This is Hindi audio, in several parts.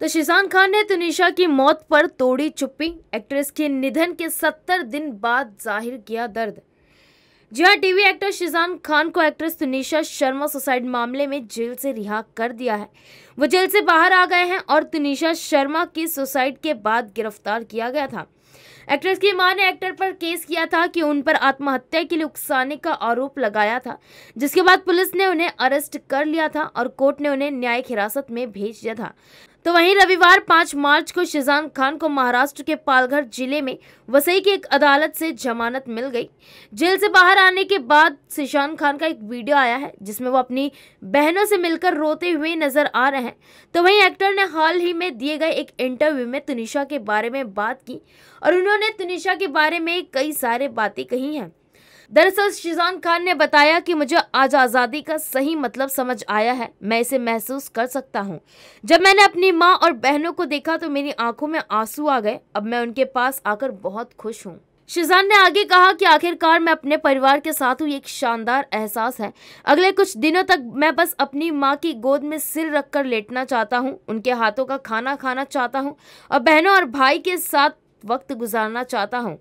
तो शिजान खान ने तुनिशा की मौत पर तोड़ी चुप्पी एक्ट्रेस के निधन के सत्तर दिन बाद जाहिर किया दर्द जी हाँ टीवी एक्टर शिजान खान को एक्ट्रेस तनिषा शर्मा सुसाइड मामले में जेल से रिहा कर दिया है वो जेल से बाहर आ गए हैं और तनिषा शर्मा की सुसाइड के बाद गिरफ्तार किया गया था एक्ट्रेस की मां ने एक्टर पर केस किया था कि उन पर आत्महत्या के लिए उकसाने का आरोप लगाया था जिसके बाद पुलिस ने उन्हें अरेस्ट कर लिया था और कोर्ट ने उन्हें न्यायिक हिरासत में भेज दिया था तो वहीं रविवार 5 मार्च को शिजान खान को महाराष्ट्र के पालघर जिले में वसई की एक अदालत से जमानत मिल गई जेल से बाहर आने के बाद शिजान खान का एक वीडियो आया है जिसमें वो अपनी बहनों से मिलकर रोते हुए नजर आ रहे हैं तो वहीं एक्टर ने हाल ही में दिए गए एक इंटरव्यू में तुनिशा के बारे में बात की और उन्होंने तुनिशा के बारे में कई सारे बातें कही हैं दरअसल शिजान खान ने बताया कि मुझे आज आज़ादी का सही मतलब समझ आया है मैं इसे महसूस कर सकता हूँ जब मैंने अपनी माँ और बहनों को देखा तो मेरी आंखों में आंसू आ गए अब मैं उनके पास आकर बहुत खुश हूँ शिजान ने आगे कहा कि आखिरकार मैं अपने परिवार के साथ हूँ एक शानदार एहसास है अगले कुछ दिनों तक मैं बस अपनी माँ की गोद में सिर रखकर लेटना चाहता हूँ उनके हाथों का खाना खाना चाहता हूँ और बहनों और भाई के साथ वक्त गुजारना चाहता हूँ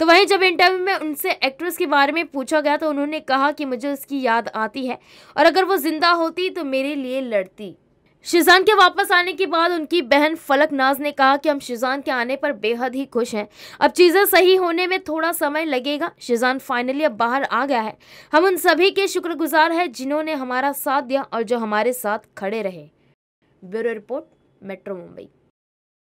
तो वहीं जब इंटरव्यू में उनसे एक्ट्रेस के बारे में पूछा गया तो उन्होंने कहा कि मुझे उसकी याद आती है और अगर वो जिंदा होती तो मेरे लिए लड़ती शिजान के वापस आने के बाद उनकी बहन फलक नाज ने कहा कि हम शिजान के आने पर बेहद ही खुश हैं अब चीज़ें सही होने में थोड़ा समय लगेगा शिजान फाइनली अब बाहर आ गया है हम उन सभी के शुक्रगुजार हैं जिन्होंने हमारा साथ दिया और जो हमारे साथ खड़े रहे ब्यूरो रिपोर्ट मेट्रो मुंबई